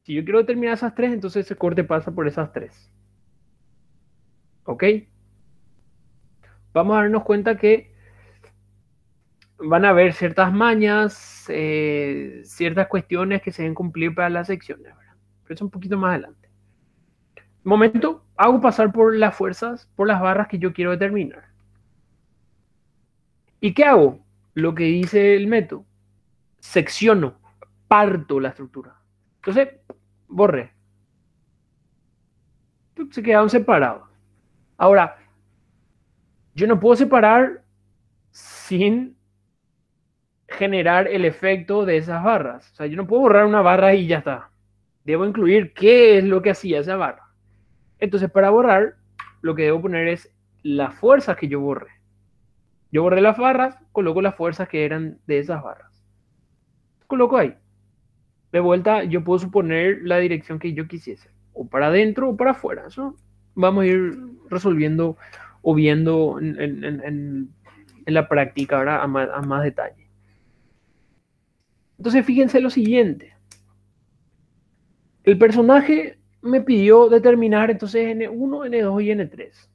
Si yo quiero determinar esas tres, entonces ese corte pasa por esas tres. ¿Ok? Vamos a darnos cuenta que van a haber ciertas mañas, eh, ciertas cuestiones que se deben cumplir para las secciones, Pero eso un poquito más adelante. Momento, hago pasar por las fuerzas, por las barras que yo quiero determinar. ¿Y qué hago? lo que dice el método. Secciono, parto la estructura. Entonces, borré. Se quedaron separados. Ahora, yo no puedo separar sin generar el efecto de esas barras. O sea, yo no puedo borrar una barra y ya está. Debo incluir qué es lo que hacía esa barra. Entonces, para borrar, lo que debo poner es las fuerzas que yo borré. Yo borré las barras, coloco las fuerzas que eran de esas barras. Coloco ahí. De vuelta, yo puedo suponer la dirección que yo quisiese, o para adentro o para afuera. Eso vamos a ir resolviendo o viendo en, la práctica ahora a más detalle. Entonces, fíjense lo siguiente. El personaje me pidió determinar entonces N1, N2 y N3.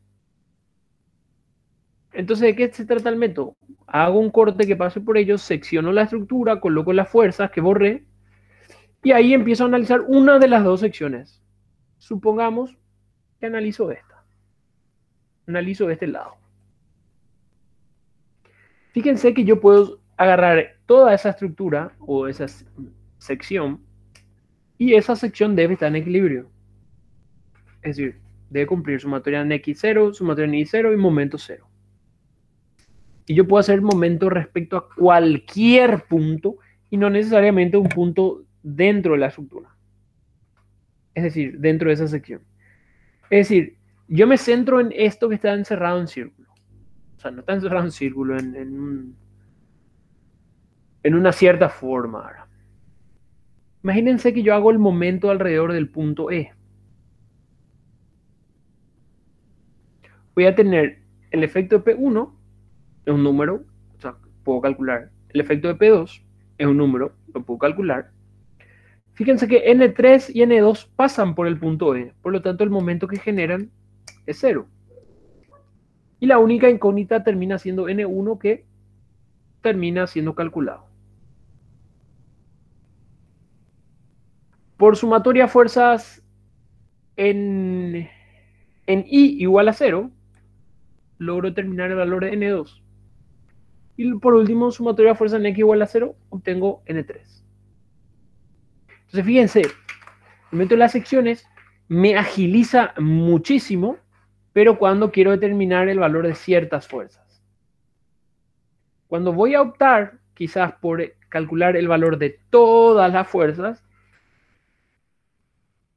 Entonces, ¿de qué se trata el método? Hago un corte que pase por ellos, secciono la estructura, coloco las fuerzas que borré y ahí empiezo a analizar una de las dos secciones. Supongamos que analizo esta. Analizo este lado. Fíjense que yo puedo agarrar toda esa estructura o esa sección y esa sección debe estar en equilibrio. Es decir, debe cumplir sumatoria en X0, sumatoria en Y0 y momento 0 y yo puedo hacer momento respecto a cualquier punto y no necesariamente un punto dentro de la estructura. Es decir, dentro de esa sección. Es decir, yo me centro en esto que está encerrado en círculo. O sea, no está encerrado en círculo, en, en, una cierta forma. Imagínense que yo hago el momento alrededor del punto E. Voy a tener el efecto P1 es un número, o sea, puedo calcular. El efecto de P2 es un número, lo puedo calcular. Fíjense que N3 y N2 pasan por el punto E, por lo tanto el momento que generan es cero. Y la única incógnita termina siendo N1 que termina siendo calculado. Por sumatoria fuerzas en, en I igual a 0, logro terminar el valor de N2. Y por último, sumatoria de fuerza en X igual a 0, obtengo N3. Entonces, fíjense, el método de las secciones me agiliza muchísimo, pero cuando quiero determinar el valor de ciertas fuerzas. Cuando voy a optar quizás por calcular el valor de todas las fuerzas,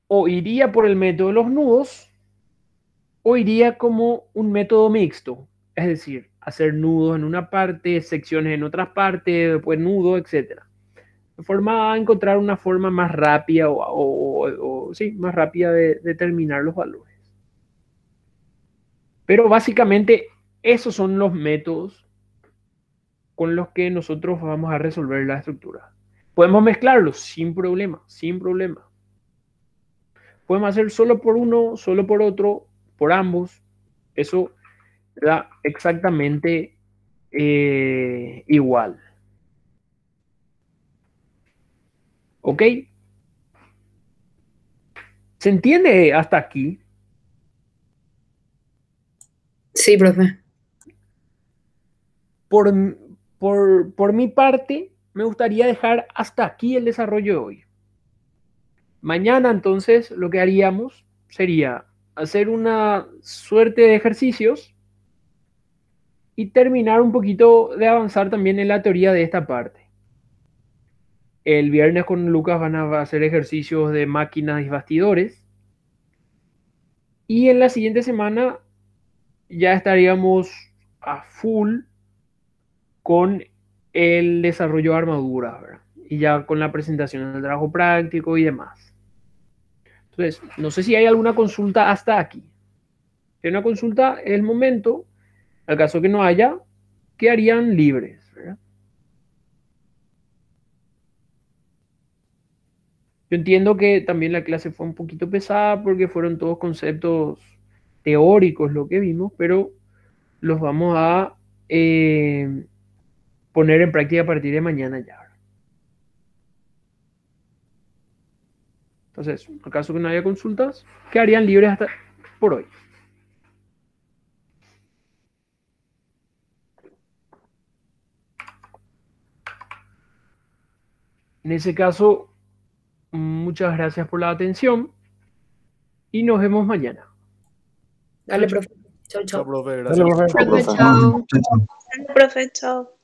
o iría por el método de los nudos, o iría como un método mixto, es decir, hacer nudos en una parte, secciones en otras partes, después nudo, etc. De forma a encontrar una forma más rápida o, sí, más rápida de determinar los valores. Pero básicamente esos son los métodos con los que nosotros vamos a resolver la estructura. Podemos mezclarlos sin problema, sin problema. Podemos hacer solo por uno, solo por otro, por ambos. Eso exactamente eh, igual. ¿Ok? ¿Se entiende hasta aquí? Sí, profe. Por, por, mi parte, me gustaría dejar hasta aquí el desarrollo de hoy. Mañana, entonces, lo que haríamos sería hacer una suerte de ejercicios y terminar un poquito de avanzar también en la teoría de esta parte. El viernes con Lucas van a hacer ejercicios de máquinas y bastidores. Y en la siguiente semana ya estaríamos a full con el desarrollo de armadura, Y ya con la presentación del trabajo práctico y demás. Entonces, no sé si hay alguna consulta hasta aquí. Si hay una consulta, es el momento al caso que no haya, quedarían libres. Yo entiendo que también la clase fue un poquito pesada porque fueron todos conceptos teóricos lo que vimos, pero los vamos a eh, poner en práctica a partir de mañana ya. Entonces, al caso que no haya consultas, quedarían libres hasta por hoy. En ese caso, muchas gracias por la atención y nos vemos mañana. Dale, profe. Chao, chao. Chau, profe. Gracias. Dale, profe. Chao, profe. Chao. Dale, profe. Chao.